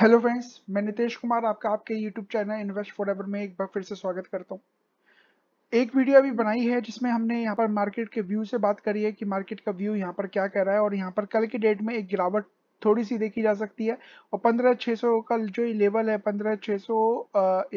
hello friends मैं नितेश कुमार आपका आपके YouTube channel invest forever में एक बार फिर से स्वागत करता हूँ एक वीडियो अभी बनाई है जिसमें हमने यहाँ पर मार्केट के व्यू से बात करी है कि मार्केट का व्यू यहाँ पर क्या कह रहा है और यहाँ पर कल की डेट में एक गिरावट थोड़ी सी देखी जा सकती है और पंद्रह छः सौ का जो लेवल है पंद्रह छः सौ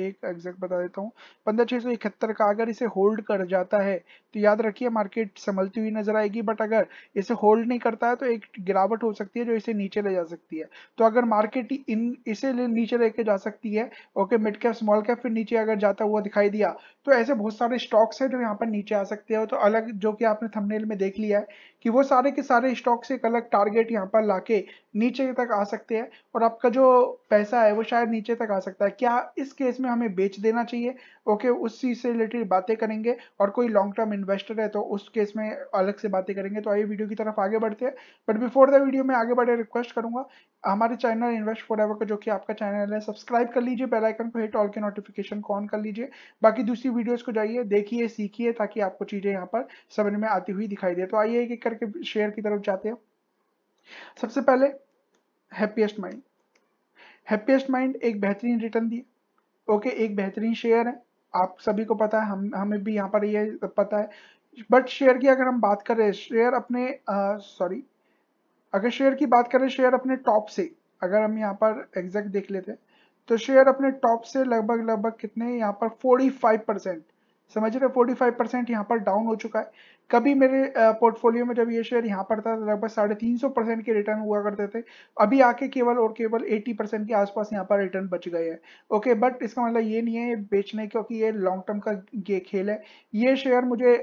एक एग्जैक्ट बता देता हूँ पंद्रह छः सौ इकहत्तर का अगर इसे होल्ड कर जाता है तो याद रखिए मार्केट संभलती हुई नजर आएगी बट अगर इसे होल्ड नहीं करता है तो एक गिरावट हो सकती है जो इसे नीचे ले जा सकती है तो अगर मार्केट इन इसे ले नीचे लेके जा सकती है okay mid cap small cap फिर नीचे अगर जाता हुआ दिखाई दिया तो ऐसे बहुत सारे स्टॉक्स हैं जो यहाँ पर नीचे आ सकते हैं तो अलग जो कि आपने थंबनेल में देख लिया है कि वो सारे के सारे स्टॉक्स एक अलग टारगेट यहाँ पर लाके नीचे तक आ सकते हैं और आपका जो पैसा है वो शायद नीचे तक आ सकता है क्या इस केस में हमें बेच देना चाहिए ओके उसी से रिलेटेड बातें करेंगे और कोई लॉन्ग टर्म इन्वेस्टर है तो उस केस में अलग से बातें करेंगे तो आइए वीडियो की तरफ आगे बढ़ते हैं बट बिफोर द वीडियो में आगे बढ़े रिक्वेस्ट करूंगा हमारे चैनल इन्वेस्ट फॉर एवर का जो कि आपका चैनल है सब्सक्राइब कर लीजिए बेल आइकन को हिट ऑल के नोटिफिकेशन को ऑन कर लीजिए बाकी दूसरी वीडियोस को जाइए देखिए सीखिए ताकि आपको चीज़ें यहाँ पर समझ में आती हुई दिखाई दे तो आइए एक एक करके शेयर की तरफ जाते हैं सबसे पहले हैप्पीएस्ट माइंड हैप्पीएस्ट माइंड एक बेहतरीन रिटर्न दिया ओके एक बेहतरीन शेयर है आप सभी को पता है हम हमें भी यहाँ पर ये पता है बट शेयर की अगर हम बात करें शेयर अपने सॉरी अगर शेयर की बात करें शेयर अपने टॉप से अगर हम यहाँ पर एग्जैक्ट देख लेते हैं तो शेयर अपने टॉप से लगभग लगभग कितने यहाँ पर 45 परसेंट समझ रहे 45 परसेंट यहाँ पर डाउन हो चुका है कभी मेरे पोर्टफोलियो में जब ये शेयर यहाँ पर था तो लगभग साढ़े तीन सौ परसेंट के रिटर्न हुआ करते थे अभी आके केवल और केवल एट्टी परसेंट के आसपास यहाँ पर रिटर्न बच गए हैं ओके बट इसका मतलब ये नहीं है बेचने क्योंकि ये लॉन्ग टर्म का ये खेल है ये शेयर मुझे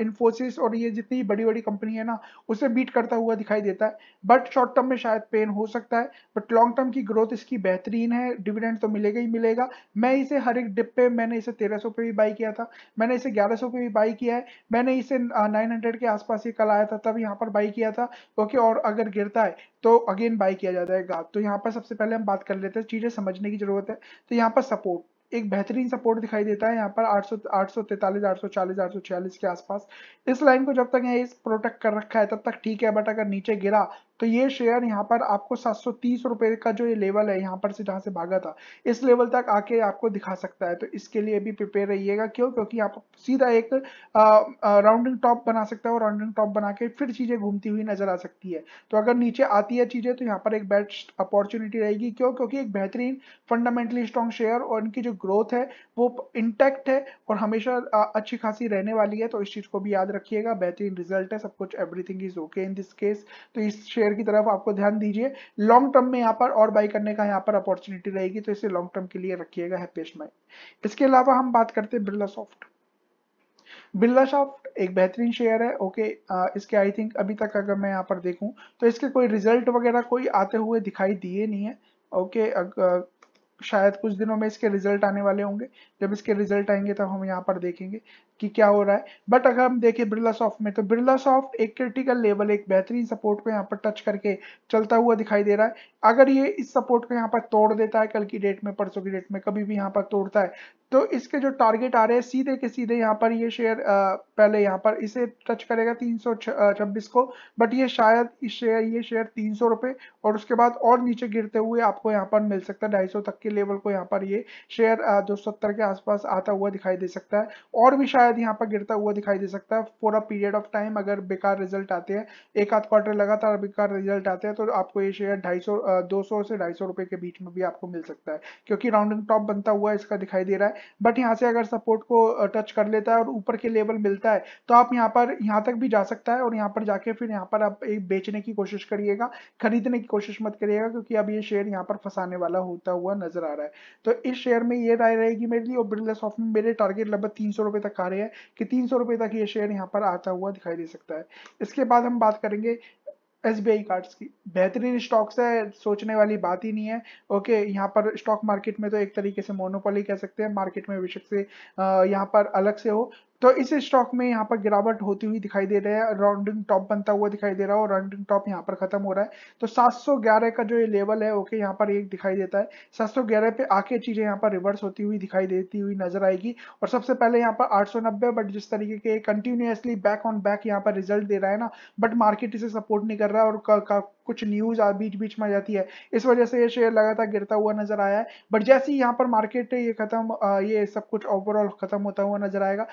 इन्फोसिस और ये जितनी बड़ी बड़ी कंपनी है ना उसे बीट करता हुआ दिखाई देता है बट शॉर्ट टर्म में शायद पेन हो सकता है बट लॉन्ग टर्म की ग्रोथ इसकी बेहतरीन है डिविडेंड तो मिलेगा ही मिलेगा मैं इसे हर एक डिप पे मैंने इसे 1300 पे भी बाई किया था मैंने इसे 1100 पे भी बाई किया है मैंने इसे नाइन के आसपास ही कल आया था तब यहाँ पर बाई किया था ओके और अगर गिरता है तो अगेन बाई किया जा जाएगा तो यहाँ पर सबसे पहले हम बात कर लेते हैं चीज़ें समझने की ज़रूरत है तो यहाँ पर सपोर्ट एक बेहतरीन सपोर्ट दिखाई देता है यहाँ पर 800 843 840 छियालीस के आसपास इस लाइन को जब तक यहाँ इस प्रोटेक्ट कर रखा है तब तक ठीक है बट अगर नीचे गिरा तो ये शेयर यहाँ पर आपको सात रुपए का जो ये लेवल है यहाँ पर से जहाँ से भागा था इस लेवल तक आके आपको दिखा सकता है तो इसके लिए भी प्रिपेयर रहिएगा क्यों क्योंकि आप सीधा एक राउंडिंग टॉप बना सकते और राउंडिंग टॉप बना के फिर चीजें घूमती हुई नजर आ सकती है तो अगर नीचे आती है चीजें तो यहाँ पर एक बेस्ट अपॉर्चुनिटी रहेगी क्यों क्योंकि एक बेहतरीन फंडामेंटली स्ट्रॉन्ग शेयर और इनकी जो ग्रोथ है वो इंटैक्ट है और हमेशा अच्छी खासी रहने वाली है तो इस चीज को भी याद रखिएगा बेहतरीन रिजल्ट है सब कुछ everything is okay in this case तो इस शेयर शेयर की तरफ आपको ध्यान दीजिए लॉन्ग टर्म में यहाँ पर और बाई करने का यहाँ पर अपॉर्चुनिटी रहेगी तो इसे लॉन्ग टर्म के लिए रखिएगा हैप्पीएस्ट माइंड इसके अलावा हम बात करते हैं बिरला सॉफ्ट बिरला सॉफ्ट एक बेहतरीन शेयर है ओके आ, इसके आई थिंक अभी तक अगर मैं यहाँ पर देखूँ तो इसके कोई रिजल्ट वगैरह कोई आते हुए दिखाई दिए नहीं है ओके अग, शायद कुछ दिनों में इसके रिजल्ट आने वाले होंगे जब इसके रिजल्ट आएंगे तब हम यहाँ पर देखेंगे कि क्या हो रहा है बट अगर हम देखें बिरला सॉफ्ट में तो बिरला सॉफ्ट एक क्रिटिकल लेवल एक बेहतरीन सपोर्ट को यहाँ पर टच करके चलता हुआ दिखाई दे रहा है अगर ये इस सपोर्ट को यहाँ पर तोड़ देता है कल की डेट में परसों की डेट में कभी भी यहाँ पर तोड़ता है तो इसके जो टारगेट आ रहे हैं सीधे के सीधे यहाँ पर ये शेयर पहले यहाँ पर इसे टच करेगा तीन को बट ये शायद इस शेयर ये शेयर तीन सौ और उसके बाद और नीचे गिरते हुए आपको यहाँ पर मिल सकता है ढाई तक के लेवल को यहाँ पर ये शेयर दो के आसपास आता हुआ दिखाई दे सकता है और भी शायद शायद यहाँ पर गिरता हुआ दिखाई दे सकता है for a period of time अगर बेकार रिजल्ट आते हैं एक आध क्वार्टर लगातार बेकार रिजल्ट आते हैं तो आपको ये शेयर ढाई सौ से ढाई सौ के बीच में भी आपको मिल सकता है क्योंकि राउंड एंड टॉप बनता हुआ इसका दिखाई दे रहा है बट यहाँ से अगर सपोर्ट को टच कर लेता है और ऊपर के लेवल मिलता है तो आप यहाँ पर यहाँ तक भी जा सकता है और यहाँ पर जाके फिर यहाँ पर आप एक बेचने की कोशिश करिएगा खरीदने की कोशिश मत करिएगा क्योंकि अब ये शेयर यहाँ पर फंसाने वाला होता हुआ नजर आ रहा है तो इस शेयर में ये राय रहेगी मेरे लिए और बिरला सॉफ्ट में मेरे टारगेट लगभग तीन सौ तक आ रहे हैं रही है कि तीन सौ रुपए तक ये शेयर यहाँ पर आता हुआ दिखाई दे सकता है इसके बाद हम बात करेंगे एस बी आई कार्ड्स की बेहतरीन स्टॉक्स है सोचने वाली बात ही नहीं है ओके यहाँ पर स्टॉक मार्केट में तो एक तरीके से मोनोपोली कह सकते हैं मार्केट में विशेष से यहाँ पर अलग से हो तो इस स्टॉक में यहाँ पर गिरावट होती हुई दिखाई दे रहा है राउंडिंग टॉप बनता हुआ दिखाई दे रहा है और राउंडिंग टॉप यहाँ पर खत्म हो रहा है तो 711 का जो ये लेवल है ओके यहाँ पर एक दिखाई देता है 711 पे आके चीजें यहाँ पर रिवर्स होती हुई दिखाई देती हुई नजर आएगी और सबसे पहले यहाँ पर आठ बट जिस तरीके के कंटिन्यूसली बैक ऑन बैक यहाँ पर रिजल्ट दे रहा है ना बट मार्केट इसे सपोर्ट नहीं कर रहा है और कुछ न्यूज बीच बीच में आ जाती है इस वजह से ये शेयर लगातार गिरता हुआ नजर आया है बट जैसे ही यहाँ पर मार्केट ये खत्म ये सब कुछ ओवरऑल खत्म होता हुआ नजर आएगा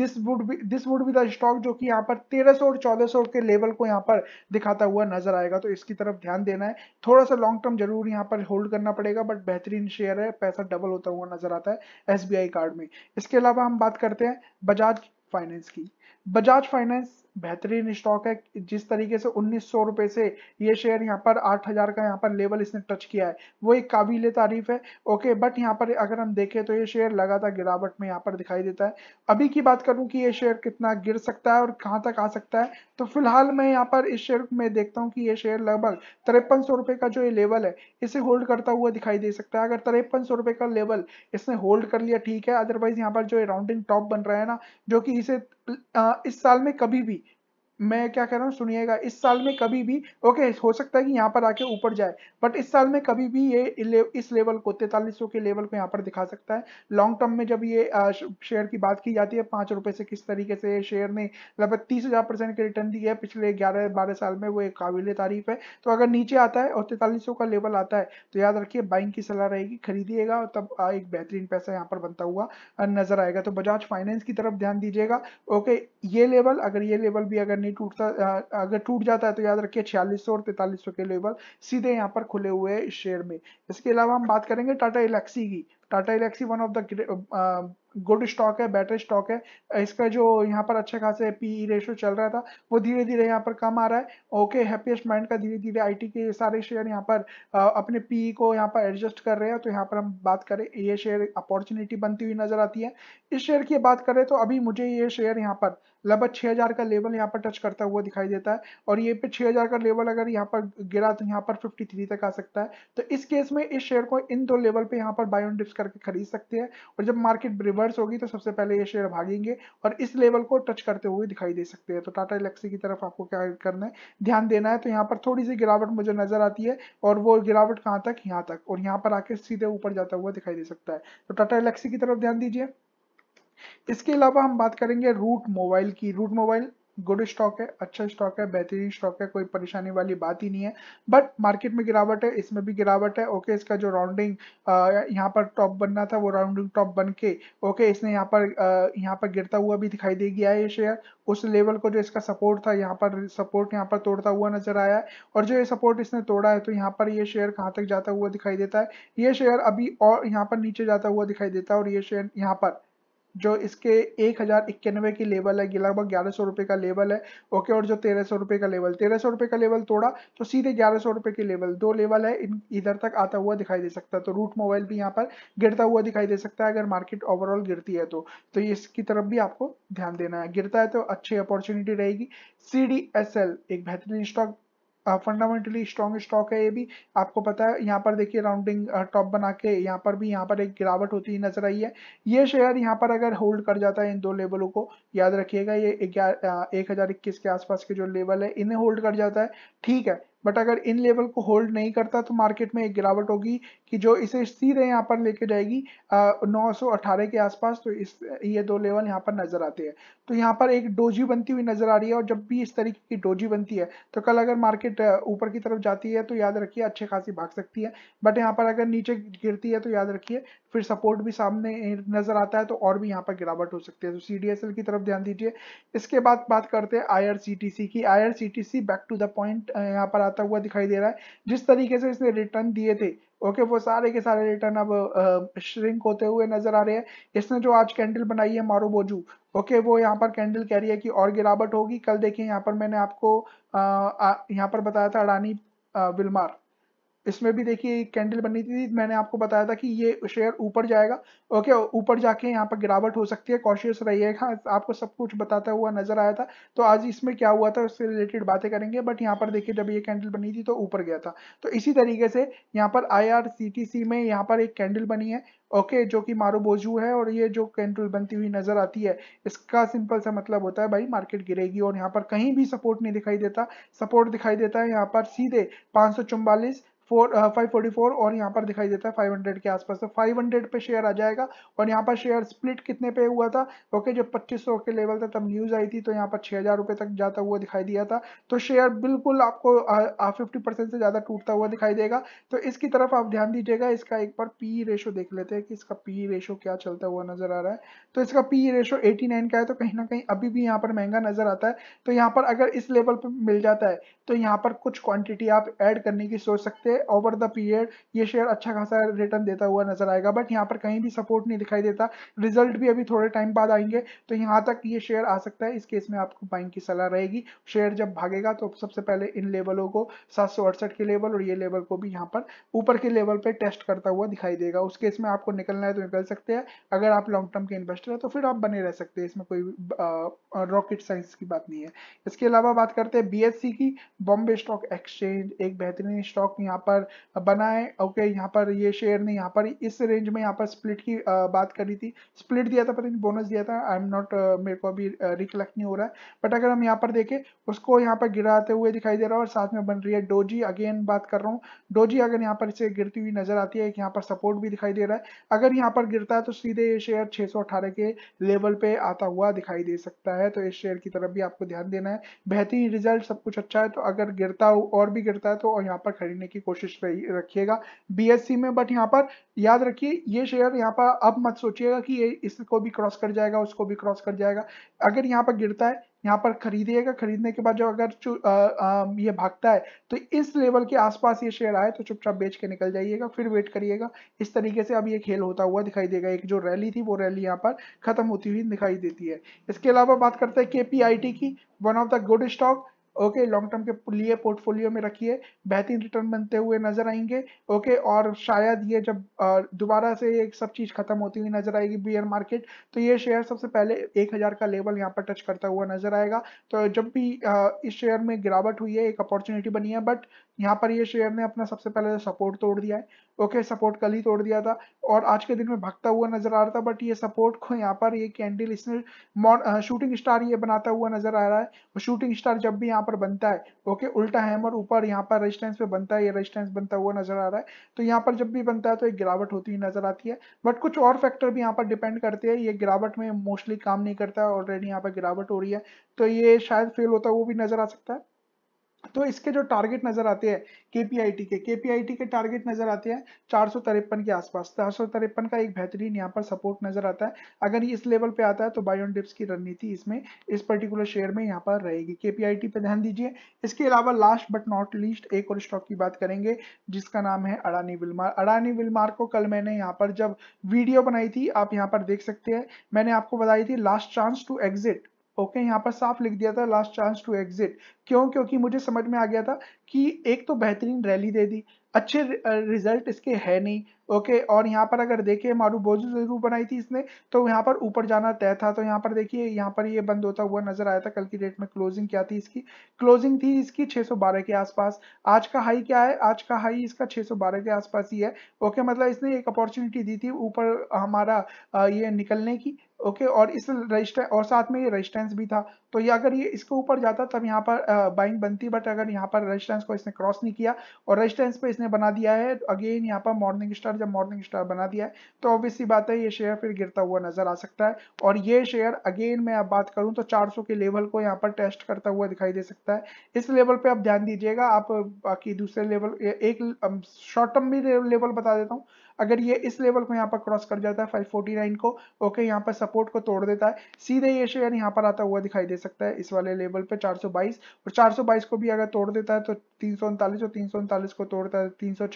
this would be this would be the stock जो कि यहाँ पर तेरह और चौदह के लेवल को यहाँ पर दिखाता हुआ नजर आएगा तो इसकी तरफ ध्यान देना है थोड़ा सा लॉन्ग टर्म जरूर यहाँ पर होल्ड करना पड़ेगा बट बेहतरीन शेयर है पैसा डबल होता हुआ नजर आता है एस कार्ड में इसके अलावा हम बात करते हैं बजाज फाइनेंस की बजाज फाइनेंस बेहतरीन स्टॉक है जिस तरीके से उन्नीस सौ रुपए से ये शेयर यहाँ पर आठ हजार का यहाँ पर लेवल इसने टच किया है वो एक काबिल तारीफ है ओके बट यहाँ पर अगर हम देखें तो ये शेयर लगातार गिरावट में यहाँ पर दिखाई देता है अभी की बात करूं कि ये शेयर कितना गिर सकता है और कहाँ तक आ सकता है तो फिलहाल मैं यहाँ पर इस शेयर में देखता हूँ कि ये शेयर लगभग तिरपन सौ रुपए का जो ये लेवल है इसे होल्ड करता हुआ दिखाई दे सकता है अगर तिरपन सौ रुपए का लेवल इसने होल्ड कर लिया ठीक है अदरवाइज यहाँ पर जो राउंडिंग टॉप बन रहा है ना जो कि इसे इस साल में कभी भी मैं क्या कह रहा हूँ सुनिएगा इस साल में कभी भी ओके हो सकता है कि यहाँ पर आके ऊपर जाए बट इस साल में कभी भी ये इस लेवल को तैतालीस के लेवल को यहाँ पर दिखा सकता है लॉन्ग टर्म में जब ये शेयर की बात की जाती है पाँच रुपये से किस तरीके से शेयर ने लगभग तीस हज़ार परसेंट के रिटर्न दिया है पिछले ग्यारह बारह साल में वो एक काबिल तारीफ है तो अगर नीचे आता है और तैतालीस का लेवल आता है तो याद रखिए बाइंग की सलाह रहेगी खरीदिएगा और तब एक बेहतरीन पैसा यहाँ पर बनता हुआ नजर आएगा तो बजाज फाइनेंस की तरफ ध्यान दीजिएगा ओके ये लेवल अगर ये लेवल भी अगर नहीं टूटता अगर टूट जाता है तो याद रखिए छियालीस और तैतालीस के लेवल सीधे यहाँ पर खुले हुए हैं शेयर में इसके अलावा हम बात करेंगे टाटा इलेक्सी की Tata Elxsi one of the good stock है बेटर स्टॉक है इसका जो यहाँ पर अच्छा खासा पी रेशो e चल रहा था वो धीरे धीरे यहाँ पर कम आ रहा है ओके हैप्पीस्ट माइंड का धीरे धीरे आईटी के सारे शेयर यहाँ पर अपने पी e को यहाँ पर एडजस्ट कर रहे हैं तो यहाँ पर हम बात करें ये शेयर अपॉर्चुनिटी बनती हुई नजर आती है इस शेयर की बात करें तो अभी मुझे ये शेयर यहाँ पर लगभग मतलब छह हजार का लेवल यहाँ पर टच करता हुआ दिखाई देता है और ये पे हजार का लेवल अगर यहाँ पर गिरा तो यहाँ पर 53 तक आ सकता है तो इस केस में इस शेयर को इन दो लेवल पे यहाँ पर बाय ऑन डिप्स करके खरीद सकते हैं और जब मार्केट रिवर्स होगी तो सबसे पहले ये शेयर भागेंगे और इस लेवल को टच करते हुए दिखाई दे सकते हैं तो टाटा इलेक्सी की तरफ आपको क्या करना है ध्यान देना है तो यहाँ पर थोड़ी सी गिरावट मुझे नजर आती है और वो गिरावट कहाँ तक यहाँ तक और यहाँ पर आके सीधे ऊपर जाता हुआ दिखाई दे सकता है तो टाटा इलेक्सी की तरफ ध्यान दीजिए इसके अलावा हम बात करेंगे रूट मोबाइल की रूट मोबाइल गुड स्टॉक है अच्छा स्टॉक है बेहतरीन स्टॉक है कोई परेशानी वाली बात ही नहीं है बट मार्केट में गिरावट है इसमें भी गिरावट है ओके इसका जो राउंडिंग यहाँ पर टॉप बनना था वो राउंडिंग टॉप बन के ओके इसने यहाँ पर यहाँ पर गिरता हुआ भी दिखाई दे गया है ये शेयर उस लेवल को जो इसका सपोर्ट था यहाँ पर सपोर्ट यहाँ पर तोड़ता हुआ नजर आया है और जो ये सपोर्ट इसने तोड़ा है तो यहाँ पर ये शेयर कहाँ तक जाता हुआ दिखाई देता है ये शेयर अभी और यहाँ पर नीचे जाता हुआ दिखाई देता है और ये शेयर यहाँ पर जो इसके एक हज़ार इक्यानवे की लेवल है लगभग ग्यारह सौ रुपये का लेवल है ओके और जो तेरह सौ रुपये का लेवल तेरह सौ रुपये का लेवल तोड़ा तो सीधे ग्यारह सौ रुपये की लेवल दो लेवल है इन इधर तक आता हुआ दिखाई दे सकता है तो रूट मोबाइल भी यहाँ पर गिरता हुआ दिखाई दे सकता है अगर मार्केट ओवरऑल गिरती है तो, तो इसकी तरफ भी आपको ध्यान देना है गिरता है तो अच्छी अपॉर्चुनिटी रहेगी सी एक बेहतरीन स्टॉक फंडामेंटली स्ट्रॉन्ग स्टॉक है ये भी आपको पता है यहाँ पर देखिए राउंडिंग टॉप बना के यहाँ पर भी यहाँ पर एक गिरावट होती हुई नजर आई है ये शेयर यहाँ पर अगर होल्ड कर जाता है इन दो लेवलों को याद रखिएगा ये एक हजार इक्कीस के आसपास के जो लेवल है इन्हें होल्ड कर जाता है ठीक है बट अगर इन लेवल को होल्ड नहीं करता तो मार्केट में एक गिरावट होगी कि जो इसे सीधे यहाँ पर लेके जाएगी नौ सौ अट्ठारह के आसपास तो इस ये दो लेवल यहाँ पर नजर आते हैं तो यहाँ पर एक डोजी बनती हुई नजर आ रही है और जब भी इस तरीके की डोजी बनती है तो कल अगर मार्केट ऊपर की तरफ जाती है तो याद रखिए अच्छे खासी भाग सकती है बट यहाँ पर अगर नीचे गिरती है तो याद रखिए फिर सपोर्ट भी सामने नजर आता है तो और भी यहाँ पर गिरावट हो सकती है तो सी की तरफ ध्यान दीजिए इसके बाद बात करते हैं आई की I back to the point यहाँ पर जाता हुआ दिखाई दे रहा है जिस तरीके से इसने रिटर्न दिए थे ओके okay, वो सारे के सारे रिटर्न अब श्रिंक होते हुए नजर आ रहे हैं इसने जो आज कैंडल बनाई है मारू बोजू ओके okay, वो यहाँ पर कैंडल कह रही है कि और गिरावट होगी कल देखिए यहाँ पर मैंने आपको यहाँ पर बताया था अडानी विलमार इसमें भी देखिए कैंडल बनी थी मैंने आपको बताया था कि ये शेयर ऊपर जाएगा ओके ऊपर जाके यहाँ पर गिरावट हो सकती है कॉशियस रहिएगा हाँ, आपको सब कुछ बताता हुआ नजर आया था तो आज इसमें क्या हुआ था उससे रिलेटेड बातें करेंगे बट यहाँ पर देखिए जब ये कैंडल बनी थी तो ऊपर गया था तो इसी तरीके से यहाँ पर आई में यहाँ पर एक कैंडल बनी है ओके जो कि बोझू है और ये जो कैंडल बनती हुई नजर आती है इसका सिंपल सा मतलब होता है भाई मार्केट गिरेगी और यहाँ पर कहीं भी सपोर्ट नहीं दिखाई देता सपोर्ट दिखाई देता है यहाँ पर सीधे पाँच फोर फाइव फोर्टी फोर और यहाँ पर दिखाई देता है फाइव हंड्रेड के आसपास तो फाइव हंड्रेड पे शेयर आ जाएगा और यहाँ पर शेयर स्प्लिट कितने पे हुआ था ओके जब पच्चीस सौ के लेवल था तब न्यूज़ आई थी तो यहाँ पर छः हज़ार तक जाता हुआ दिखाई दिया था तो शेयर बिल्कुल आपको फिफ्टी परसेंट से ज़्यादा टूटता हुआ दिखाई देगा तो इसकी तरफ आप ध्यान दीजिएगा इसका एक बार पी रेशो देख लेते हैं कि इसका पी रेशो क्या चलता हुआ नज़र आ रहा है तो इसका पी रेशो एटी नाइन का है तो कहीं ना कहीं अभी भी यहाँ पर महंगा नज़र आता है तो यहाँ पर अगर इस लेवल पर मिल जाता है तो यहाँ पर कुछ क्वान्टिटी आप ऐड करने की सोच सकते हैं ओवर द पीरियड ये शेयर अच्छा खासा रिटर्न देता हुआ नजर आएगा बट यहाँ पर कहीं भी सपोर्ट नहीं दिखाई देता रिजल्ट भी अभी थोड़े टाइम बाद आएंगे तो यहाँ तक ये शेयर आ सकता है इस केस में आपको बाइंग की सलाह रहेगी शेयर जब भागेगा तो सबसे पहले इन लेवलों को सात के लेवल और ये लेवल को भी यहाँ पर ऊपर के लेवल पर टेस्ट करता हुआ दिखाई देगा उस केस में आपको निकलना है तो निकल सकते हैं अगर आप लॉन्ग टर्म के इन्वेस्टर हैं तो फिर आप बने रह सकते हैं इसमें कोई रॉकेट साइंस की बात नहीं है इसके अलावा बात करते हैं बी की बॉम्बे स्टॉक एक्सचेंज एक बेहतरीन स्टॉक यहाँ पर बनाए ओके यहाँ पर ये शेयर ने यहाँ पर इस रेंज में यहाँ पर स्प्लिट की बात करी थी स्प्लिट दिया था पता नहीं बोनस दिया था आई एम नॉट मेरे को अभी रिकलेक्ट नहीं हो रहा है बट अगर हम यहाँ पर देखें उसको यहाँ पर गिराते हुए दिखाई दे रहा है और साथ में बन रही है डोजी अगेन बात कर रहा हूँ डोजी अगर यहाँ पर इसे गिरती हुई नजर आती है यहाँ पर सपोर्ट भी दिखाई दे रहा है अगर यहाँ पर गिरता है तो सीधे ये शेयर छह के लेवल पे आता हुआ दिखाई दे सकता है तो इस शेयर की तरफ भी आपको ध्यान देना है बेहतरीन रिजल्ट सब कुछ अच्छा है तो अगर गिरता हो और भी गिरता है तो यहाँ पर खरीदने की कोशिश कोशिश रखिएगा बीएससी में बट यहाँ पर याद रखिए ये शेयर यहाँ पर अब मत सोचिएगा कि ये इसको भी क्रॉस कर जाएगा उसको भी क्रॉस कर जाएगा अगर यहाँ पर गिरता है यहाँ पर खरीदिएगा खरीदने के बाद जब अगर आ, आ, ये भागता है तो इस लेवल के आसपास ये शेयर आए तो चुपचाप बेच के निकल जाइएगा फिर वेट करिएगा इस तरीके से अब ये खेल होता हुआ दिखाई देगा एक जो रैली थी वो रैली यहाँ पर खत्म होती हुई दिखाई देती है इसके अलावा बात करते हैं के की one of the good stock okay long term के लिए पोर्टफोलियो में रखिए बेहतरीन रिटर्न बनते हुए नजर आएंगे ओके और शायद ये जब दोबारा से ये सब चीज खत्म होती हुई नजर आएगी बियर मार्केट तो ये शेयर सबसे पहले एक हजार का लेवल यहाँ पर टच करता हुआ नजर आएगा तो जब भी इस शेयर में गिरावट हुई है एक अपॉर्चुनिटी बनी है बट यहाँ पर ये शेयर ने अपना सबसे पहले सपोर्ट तोड़ दिया है ओके सपोर्ट कल ही तोड़ दिया था और आज के दिन में भगता हुआ नजर आ रहा था बट ये सपोर्ट को यहाँ पर ये कैंडल इसने शूटिंग स्टार ये बनाता हुआ नजर आ रहा है और शूटिंग स्टार जब भी यहाँ पर बनता है ओके उल्टा हैमर ऊपर यहाँ पर रेजिस्टेंस पे बनता है ये रेजिस्टेंस बनता हुआ नजर आ रहा है तो यहाँ पर जब भी बनता है तो एक गिरावट होती हुई नजर आती है बट कुछ और फैक्टर भी यहाँ पर डिपेंड करते हैं ये गिरावट में मोस्टली काम नहीं करता ऑलरेडी यहाँ पर गिरावट हो रही है तो ये शायद फेल होता हुआ भी नजर आ सकता है तो इसके जो टारगेट नजर आते हैं केपीआईटी के केपीआईटी के टारगेट नजर आते हैं चार के आसपास चार का एक बेहतरीन यहाँ पर सपोर्ट नजर आता है अगर इस लेवल पे आता है तो बायोन डिप्स की रणनीति इसमें इस पर्टिकुलर शेयर में यहाँ पर रहेगी केपीआईटी पे ध्यान दीजिए इसके अलावा लास्ट बट नॉट लीस्ट एक और स्टॉक की बात करेंगे जिसका नाम है अडानी विलमार अडानी विलमार को कल मैंने यहाँ पर जब वीडियो बनाई थी आप यहाँ पर देख सकते हैं मैंने आपको बताई थी last chance to exit okay यहाँ पर साफ लिख दिया था लास्ट चांस टू एग्जिट क्यों क्योंकि मुझे समझ में आ गया था कि एक तो बेहतरीन रैली दे दी अच्छे रिजल्ट इसके है नहीं ओके okay, और यहाँ पर अगर देखिए मारू मारूबोजू जरूर बनाई थी इसने तो यहाँ पर ऊपर जाना तय था तो यहाँ पर देखिए यहाँ पर ये बंद होता हुआ नजर आया था कल की डेट में क्लोजिंग क्या थी इसकी क्लोजिंग थी इसकी 612 के आसपास आज का हाई क्या है आज का हाई इसका 612 के आसपास ही है ओके okay, मतलब इसने एक अपॉर्चुनिटी दी थी ऊपर हमारा ये निकलने की ओके और इस रजिस्टेंस और साथ में ये रजिस्टेंस भी था तो ये अगर ये इसके ऊपर जाता तब यहाँ पर बाइंग बनती बट अगर यहाँ पर रजिस्टेंस को इसने क्रॉस नहीं किया और रजिस्टेंस पे इसने बना दिया है अगेन यहाँ पर मॉर्निंग स्टार जब मॉर्निंग स्टार बना दिया है तो ऑब्वियसली बात है ये शेयर फिर गिरता हुआ नजर आ सकता है और ये शेयर अगेन मैं अब बात करूँ तो चार के लेवल को यहाँ पर टेस्ट करता हुआ दिखाई दे सकता है इस लेवल पर आप ध्यान दीजिएगा आप बाकी दूसरे लेवल एक शॉर्ट टर्म भी लेवल बता देता हूँ अगर ये इस लेवल को यहाँ पर क्रॉस कर जाता है 549 को ओके यहाँ पर सपोर्ट को तोड़ देता है सीधे ये शेयर यहाँ पर आता हुआ दिखाई दे सकता है इस वाले लेवल पे 422 और 422 को भी अगर तोड़ देता है तो तीन और तीन को तोड़ता है छह oh और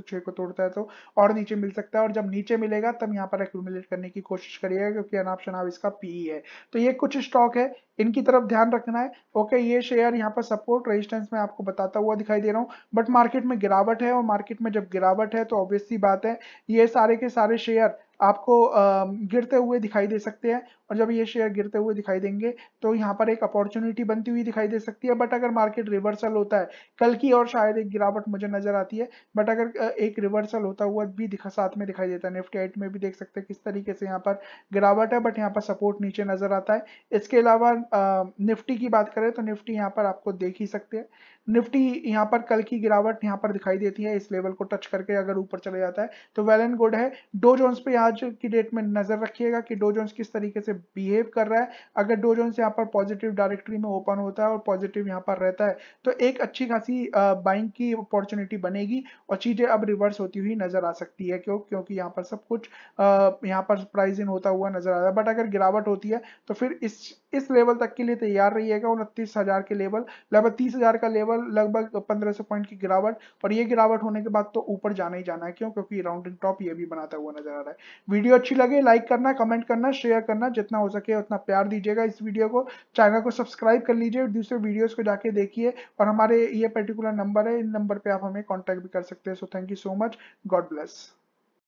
छह oh को तोड़ता है तो और नीचे मिल सकता है और जब नीचे मिलेगा तब यहाँ पर एक्यूमुलेट करने की कोशिश करिएगा क्योंकि अनाप शनाब इसका पीई e है तो ये कुछ स्टॉक है इनकी तरफ ध्यान रखना है ओके ये शेयर यहाँ पर सपोर्ट रेजिस्टेंस में आपको बताता हुआ दिखाई दे रहा हूँ बट मार्केट में गिरावट है और मार्केट में जब गिरावट है तो ऑब्वियसली बात है ये सारे के सारे शेयर आपको गिरते हुए दिखाई दे सकते हैं और जब ये शेयर गिरते हुए दिखाई देंगे तो यहाँ पर एक अपॉर्चुनिटी बनती हुई दिखाई दे सकती है बट अगर मार्केट रिवर्सल होता है कल की और शायद एक गिरावट मुझे नजर आती है बट अगर एक रिवर्सल होता हुआ भी दिखा साथ में दिखाई देता है निफ्टी एट में भी देख सकते हैं किस तरीके से यहाँ पर गिरावट है बट यहाँ पर सपोर्ट नीचे नजर आता है इसके अलावा निफ्टी की बात करें तो निफ्टी यहाँ पर आपको देख ही सकते हैं निफ्टी यहाँ पर कल की गिरावट यहाँ पर दिखाई देती है इस लेवल को टच करके अगर ऊपर चले जाता है तो वेल एंड गुड है डो जोन्स पे यहाँ आज की डेट में नजर रखिएगा कि डो किस तरीके से बिहेव कर रहा है अगर डो जोन्स यहाँ पर पॉजिटिव डायरेक्टरी में ओपन होता है और पॉजिटिव यहाँ पर रहता है तो एक अच्छी खासी बाइंग की अपॉर्चुनिटी बनेगी और चीजें अब रिवर्स होती हुई नजर आ सकती है क्यों क्योंकि यहाँ पर सब कुछ यहाँ पर प्राइज इन होता हुआ नजर आ रहा है बट अगर गिरावट होती है तो फिर इस इस लेवल तक के लिए तैयार रहिएगा उनतीस हजार के लेवल लगभग तीस हजार का लेवल लगभग पंद्रह सौ पॉइंट की गिरावट और ये गिरावट होने के बाद तो ऊपर जाना ही जाना है क्यों क्योंकि राउंडिंग टॉप ये भी बनाता हुआ नजर आ रहा है वीडियो अच्छी लगे लाइक करना कमेंट करना शेयर करना जितना हो सके उतना प्यार दीजिएगा इस वीडियो को चैनल को सब्सक्राइब कर लीजिए दूसरे वीडियोस को जाके देखिए और हमारे ये पर्टिकुलर नंबर है इन नंबर पे आप हमें कांटेक्ट भी कर सकते हैं so thank you so much God bless